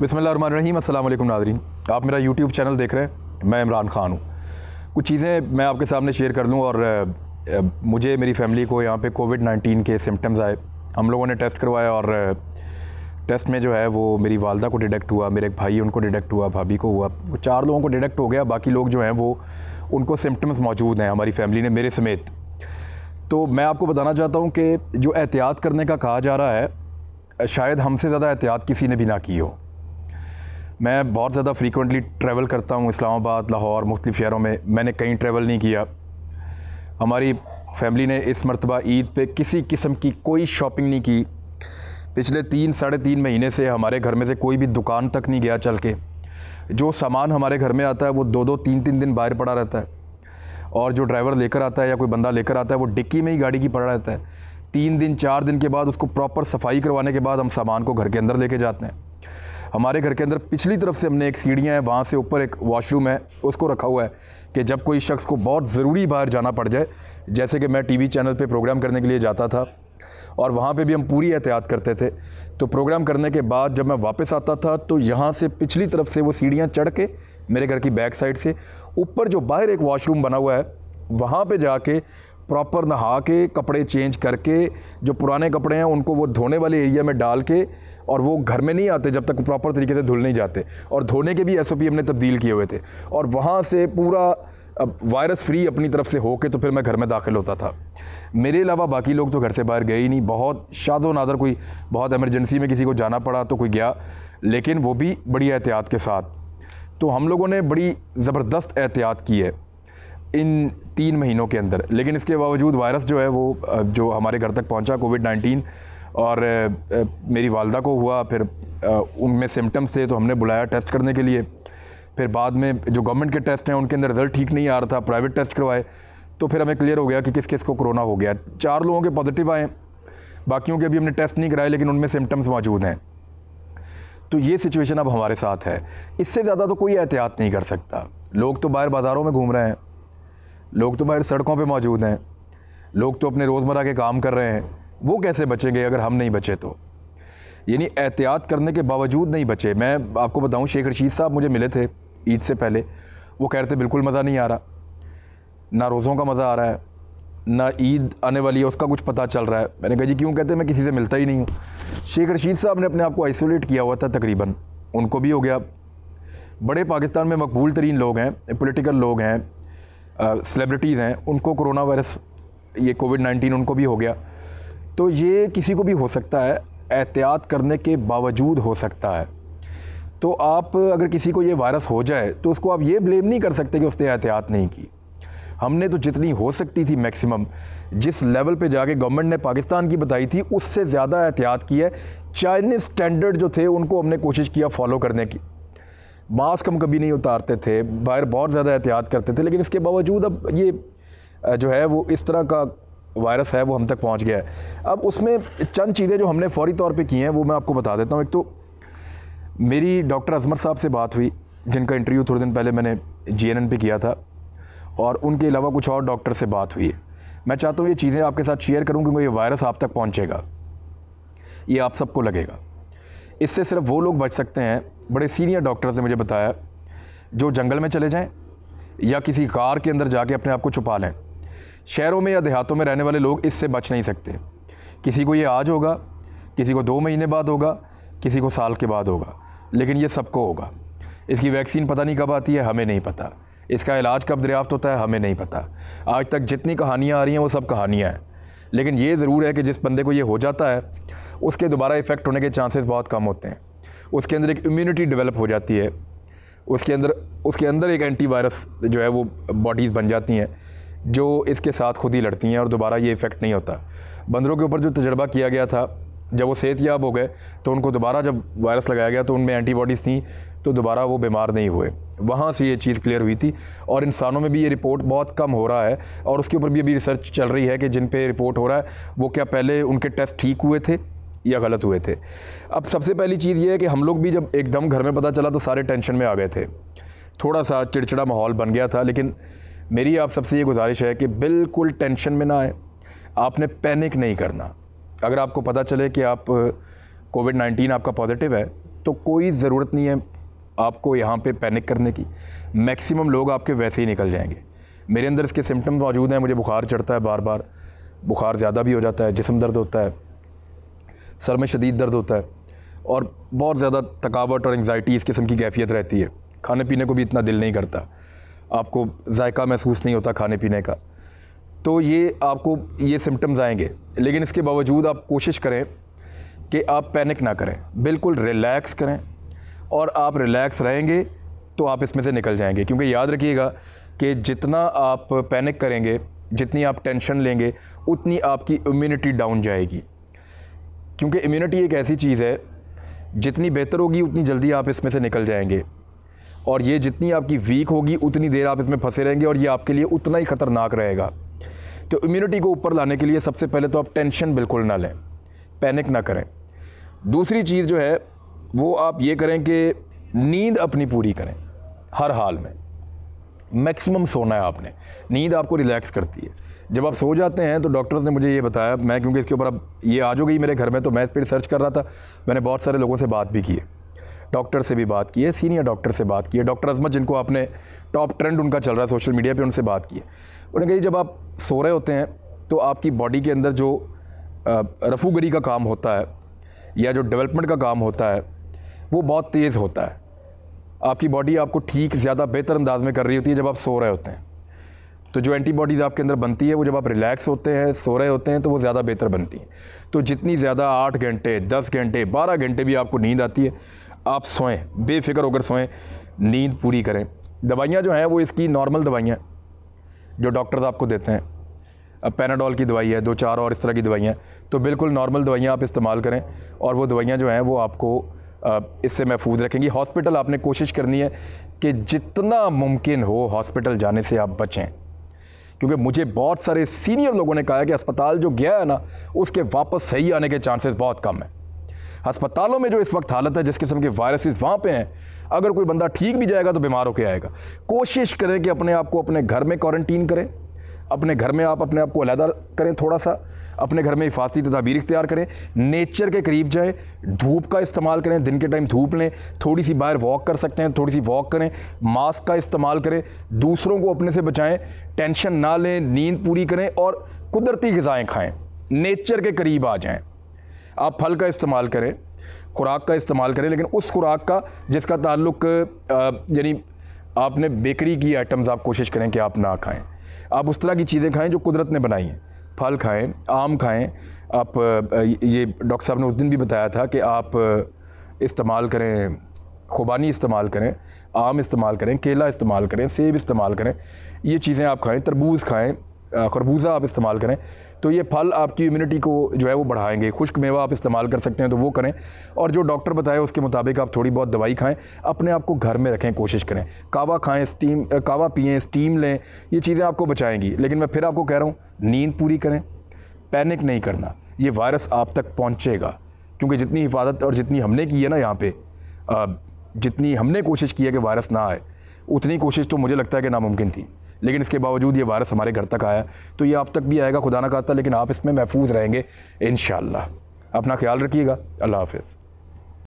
बिसमीम अल्लाम नाजरीन आप मेरा यूट्यूब चैनल देख रहे हैं मैं इमरान ख़ान हूँ कुछ चीज़ें मैं आपके सामने शेयर कर लूँ और मुझे मेरी फैमिली को यहाँ पे कोविड नाइन्टीन के सिम्टम्स आए हम लोगों ने टेस्ट करवाया और टेस्ट में जो है वो मेरी वालदा को डिडक्ट हुआ मेरे एक भाई उनको डिडक्ट हुआ भाभी को हुआ वो चार लोगों को डिडक्ट हो गया बाकी लोग जो हैं वो उनको सिम्टम्स मौजूद हैं हमारी फैमिली ने मेरे समेत तो मैं आपको बताना चाहता हूँ कि जो एहतियात करने का कहा जा रहा है शायद हमसे ज़्यादा एहतियात किसी ने भी ना की हो मैं बहुत ज़्यादा फ्रीकुंटली ट्रैवल करता हूँ इस्लामाबाद लाहौर मुख्तु शहरों में मैंने कहीं ट्रैवल नहीं किया हमारी फैमिली ने इस मरतबा ईद पे किसी किस्म की कोई शॉपिंग नहीं की पिछले तीन साढ़े तीन महीने से हमारे घर में से कोई भी दुकान तक नहीं गया चल के जो सामान हमारे घर में आता है वो दो दो तीन तीन दिन बाहर पड़ा रहता है और जो ड्राइवर लेकर आता है या कोई बंदा लेकर आता है वो डिक्की में ही गाड़ी की पड़ा रहता है तीन दिन चार दिन के बाद उसको प्रॉपर सफाई करवाने के बाद हम सामान को घर के अंदर लेके जाते हैं हमारे घर के अंदर पिछली तरफ से हमने एक सीढ़ियाँ हैं वहाँ से ऊपर एक वॉशरूम है उसको रखा हुआ है कि जब कोई शख्स को बहुत ज़रूरी बाहर जाना पड़ जाए जैसे कि मैं टी चैनल पर प्रोग्राम करने के लिए जाता था और वहाँ पर भी हम पूरी एहतियात करते थे तो प्रोग्राम करने के बाद जब मैं वापस आता था तो यहाँ से पिछली तरफ से वो सीढ़ियाँ चढ़ के मेरे घर की बैक साइड से ऊपर जो बाहर एक वॉशरूम बना हुआ है वहाँ पे जाके प्रॉपर नहा के कपड़े चेंज करके जो पुराने कपड़े हैं उनको वो धोने वाले एरिया में डाल के और वो घर में नहीं आते जब तक प्रॉपर तरीके से धुल नहीं जाते और धोने के भी एस हमने तब्दील किए हुए थे और वहाँ से पूरा अब वायरस फ्री अपनी तरफ से होके तो फिर मैं घर में दाखिल होता था मेरे अलावा बाकी लोग तो घर से बाहर गए ही नहीं बहुत शादो नादर कोई बहुत एमरजेंसी में किसी को जाना पड़ा तो कोई गया लेकिन वो भी बड़ी एहतियात के साथ तो हम लोगों ने बड़ी ज़बरदस्त एहतियात की है इन तीन महीनों के अंदर लेकिन इसके बावजूद वायरस जो है वो जो हमारे घर तक पहुंचा कोविड नाइन्टीन और मेरी वालदा को हुआ फिर उनमें सिम्टम्स थे तो हमने बुलाया टेस्ट करने के लिए फिर बाद में जो गवर्नमेंट के टेस्ट हैं उनके अंदर रिजल्ट ठीक नहीं आ रहा था प्राइवेट टेस्ट करवाए तो फिर हमें क्लियर हो गया कि किस किस को कोरोना हो गया चार लोगों के पॉजिटिव आए बाकियों के अभी हमने टेस्ट नहीं कराए लेकिन उनमें सिम्टम्स मौजूद हैं तो ये सिचुएशन अब हमारे साथ है इससे ज़्यादा तो कोई एहतियात नहीं कर सकता लोग तो बाहर बाज़ारों में घूम रहे हैं लोग तो बाहर सड़कों पे मौजूद हैं लोग तो अपने रोज़मर्रा के काम कर रहे हैं वो कैसे बचेंगे अगर हम नहीं बचे तो यानी एहतियात करने के बावजूद नहीं बचे मैं आपको बताऊं शेख रशीद साहब मुझे मिले थे ईद से पहले वो कह रहे थे बिल्कुल मज़ा नहीं आ रहा ना रोज़ों का मज़ा आ रहा है ना ईद आने वाली है उसका कुछ पता चल रहा है मैंने कहा जी क्यों कहते मैं किसी से मिलता ही नहीं हूँ शेख रशीद साहब ने अपने आप को आइसोलेट किया हुआ था तकरीबन उनको भी हो गया बड़े पाकिस्तान में मकबूल तरीन लोग हैं पोलिटिकल लोग हैं सेलिब्रिटीज़ हैं उनको कोरोना वायरस ये कोविड नाइन्टीन उनको भी हो गया तो ये किसी को भी हो सकता है एहतियात करने के बावजूद हो सकता है तो आप अगर किसी को ये वायरस हो जाए तो उसको आप ये ब्लेम नहीं कर सकते कि उसने एहतियात नहीं की हमने तो जितनी हो सकती थी मैक्सिमम जिस लेवल पे जाके गवर्नमेंट ने पाकिस्तान की बताई थी उससे ज़्यादा एहतियात की है चाइनीज़ स्टैंडर्ड जो थे उनको हमने कोशिश किया फॉलो करने की मास्क हम कभी नहीं उतारते थे बाहर बहुत ज़्यादा एहतियात करते थे लेकिन इसके बावजूद अब ये जो है वो इस तरह का वायरस है वो हम तक पहुंच गया है अब उसमें चंद चीज़ें जो हमने फौरी तौर पे की हैं वो मैं आपको बता देता हूँ एक तो मेरी डॉक्टर अजमर साहब से बात हुई जिनका इंटरव्यू थोड़े दिन पहले मैंने जी एन पे किया था और उनके अलावा कुछ और डॉक्टर से बात हुई है मैं चाहता हूँ ये चीज़ें आपके साथ शेयर करूँ क्योंकि ये वायरस आप तक पहुँचेगा ये आप सबको लगेगा इससे सिर्फ वो लोग बच सकते हैं बड़े सीनियर डॉक्टर्स ने मुझे बताया जो जंगल में चले जाएँ या किसी कार के अंदर जाके अपने आप को छुपा लें शहरों में या देहातों में रहने वाले लोग इससे बच नहीं सकते किसी को ये आज होगा किसी को दो महीने बाद होगा किसी को साल के बाद होगा लेकिन ये सबको होगा इसकी वैक्सीन पता नहीं कब आती है हमें नहीं पता इसका इलाज कब दरियाफ्त होता है हमें नहीं पता आज तक जितनी कहानियाँ आ रही हैं वो सब कहानियाँ हैं लेकिन ये ज़रूर है कि जिस बंदे को ये हो जाता है उसके दोबारा इफ़ेक्ट होने के चांसेस बहुत कम होते हैं उसके अंदर एक इम्यूनिटी डेवलप हो जाती है उसके अंदर उसके अंदर एक एंटीवायरस जो है वो बॉडीज़ बन जाती हैं जो इसके साथ खुद ही लड़ती हैं और दोबारा ये इफ़ेक्ट नहीं होता बंदरों के ऊपर जो तजर्बा किया गया था जब वो याब हो गए तो उनको दोबारा जब वायरस लगाया गया तो उनमें एंटीबॉडीज़ थी तो दोबारा वो बीमार नहीं हुए वहाँ से ये चीज़ क्लियर हुई थी और इंसानों में भी ये रिपोर्ट बहुत कम हो रहा है और उसके ऊपर भी अभी रिसर्च चल रही है कि जिन पे रिपोर्ट हो रहा है वो क्या पहले उनके टेस्ट ठीक हुए थे या गलत हुए थे अब सबसे पहली चीज़ ये है कि हम लोग भी जब एकदम घर में पता चला तो सारे टेंशन में आ गए थे थोड़ा सा चिड़चिड़ा माहौल बन गया था लेकिन मेरी आप सबसे ये गुजारिश है कि बिल्कुल टेंशन में ना आए आपने पैनिक नहीं करना अगर आपको पता चले कि आप कोविड नाइन्टीन आपका पॉजिटिव है तो कोई ज़रूरत नहीं है आपको यहाँ पे पैनिक करने की मैक्सिमम लोग आपके वैसे ही निकल जाएंगे मेरे अंदर इसके सिम्टम्स मौजूद हैं मुझे बुखार चढ़ता है बार बार बुखार ज़्यादा भी हो जाता है जिसम दर्द होता है सर में शदीद दर्द होता है और बहुत ज़्यादा थकावट और एंगजाइटी इस किस्म की कैफियत रहती है खाने पीने को भी इतना दिल नहीं करता आपको जायका महसूस नहीं होता खाने पीने का तो ये आपको ये सिम्टम्स आएंगे लेकिन इसके बावजूद आप कोशिश करें कि आप पैनिक ना करें बिल्कुल रिलैक्स करें और आप रिलैक्स रहेंगे तो आप इसमें से निकल जाएंगे क्योंकि याद रखिएगा कि जितना आप पैनिक करेंगे जितनी आप टेंशन लेंगे उतनी आपकी इम्यूनिटी डाउन जाएगी क्योंकि इम्यूनिटी एक ऐसी चीज़ है जितनी बेहतर होगी उतनी जल्दी आप इसमें से निकल जाएंगे और ये जितनी आपकी वीक होगी उतनी देर आप इसमें फंसे रहेंगे और ये आपके लिए उतना ही ख़तरनाक रहेगा तो इम्यूनिटी को ऊपर लाने के लिए सबसे पहले तो आप टेंशन बिल्कुल ना लें पैनिक ना करें दूसरी चीज़ जो है वो आप ये करें कि नींद अपनी पूरी करें हर हाल में मैक्सिमम सोना है आपने नींद आपको रिलैक्स करती है जब आप सो जाते हैं तो डॉक्टर्स ने मुझे ये बताया मैं क्योंकि इसके ऊपर अब ये आज जो गई मेरे घर में तो मैं इस पर रिसर्च कर रहा था मैंने बहुत सारे लोगों से बात भी की है डॉक्टर से भी बात की है सीनियर डॉक्टर से बात की है डॉक्टर अजमत जिनको आपने टॉप ट्रेंड उनका चल रहा है सोशल मीडिया पर उनसे बात की है उन्होंने कही जब आप सो रहे होते हैं तो आपकी बॉडी के अंदर जो रफूगरी का काम होता है या जो डेवलपमेंट का काम होता है वो बहुत तेज़ होता है आपकी बॉडी आपको ठीक ज़्यादा बेहतर अंदाज में कर रही होती है जब आप सो रहे होते हैं तो जो एंटीबॉडीज़ आपके अंदर बनती है वो जब आप रिलैक्स होते हैं सो रहे होते हैं तो वो ज़्यादा बेहतर बनती हैं तो जितनी ज़्यादा आठ घंटे दस घंटे बारह घंटे भी आपको नींद आती है आप सोएं बेफिक्र होकर सोएं नींद पूरी करें दवाइयाँ जो हैं वो इसकी नॉर्मल दवाइयाँ जो डॉक्टर्स आपको देते हैं अब पैनाडॉल की दवाई है दो चार और इस तरह की दवाइयाँ तो बिल्कुल नॉर्मल दवाइयाँ आप इस्तेमाल करें और वो दवाइयाँ जो हैं वो आपको इससे महफूज रखेंगी हॉस्पिटल आपने कोशिश करनी है कि जितना मुमकिन हो हॉस्पिटल जाने से आप बचें क्योंकि मुझे बहुत सारे सीनियर लोगों ने कहा कि अस्पताल जो गया है ना उसके वापस सही आने के चांसेस बहुत कम हैं अस्पतालों में जो इस वक्त हालत है जिस किस्म के वायरसेस वहाँ पे हैं अगर कोई बंदा ठीक भी जाएगा तो बीमार होकर आएगा कोशिश करें कि अपने आप को अपने घर में क्वारंटीन करें अपने घर में आप अपने आप को अलहदा करें थोड़ा सा अपने घर में हिफाजती तदाबीर इख्तियार करें नेचर के करीब जाएँ धूप का इस्तेमाल करें दिन के टाइम धूप लें थोड़ी सी बाहर वॉक कर सकते हैं थोड़ी सी वॉक करें मास्क का इस्तेमाल करें दूसरों को अपने से बचाएँ टेंशन ना लें नींद पूरी करें और कुदरती गज़ाएँ खाएँ नेचर के करीब आ जाएँ आप फल का इस्तेमाल करें खुराक का इस्तेमाल करें लेकिन उस खुराक का जिसका ताल्लुक यानी आपने बेकरी की आइटम्स आप कोशिश करें कि आप ना खाएं आप उस तरह की चीज़ें खाएँ जो कुदरत ने बनाई हैं फल खाएँ आम खाएँ आप ये डॉक्टर साहब ने उस दिन भी बताया था कि आप इस्तेमाल करें खुबानी इस्तेमाल करें आम इस्तेमाल करें केला इस्तेमाल करें सेब इस्तेमाल करें ये चीज़ें आप खाएँ तरबूज खाएँ खरबूजा आप इस्तेमाल करें तो ये फल आपकी इम्यूनिटी को जो है वो बढ़ाएंगे खुश्क मेवा आप इस्तेमाल कर सकते हैं तो वो करें और जो डॉक्टर बताए उसके मुताबिक आप थोड़ी बहुत दवाई खाएँ अपने आप को घर में रखें कोशिश करें कावा खाएँ स्टीम कावा पिएँ स्टीम लें ये चीज़ें आपको बचाएँगी लेकिन मैं फिर आपको कह रहा हूँ नींद पूरी करें पैनिक नहीं करना ये वायरस आप तक पहुँचेगा क्योंकि जितनी हिफाजत और जितनी हमने की है ना यहाँ पर जितनी हमने कोशिश की है कि वायरस ना आए उतनी कोशिश तो मुझे लगता है कि नामुमकिन थी लेकिन इसके बावजूद ये वायरस हमारे घर तक आया तो ये आप तक भी आएगा खुदा ना कहता लेकिन आप इसमें महफूज रहेंगे इन अपना ख्याल रखिएगा अल्लाह हाफिज़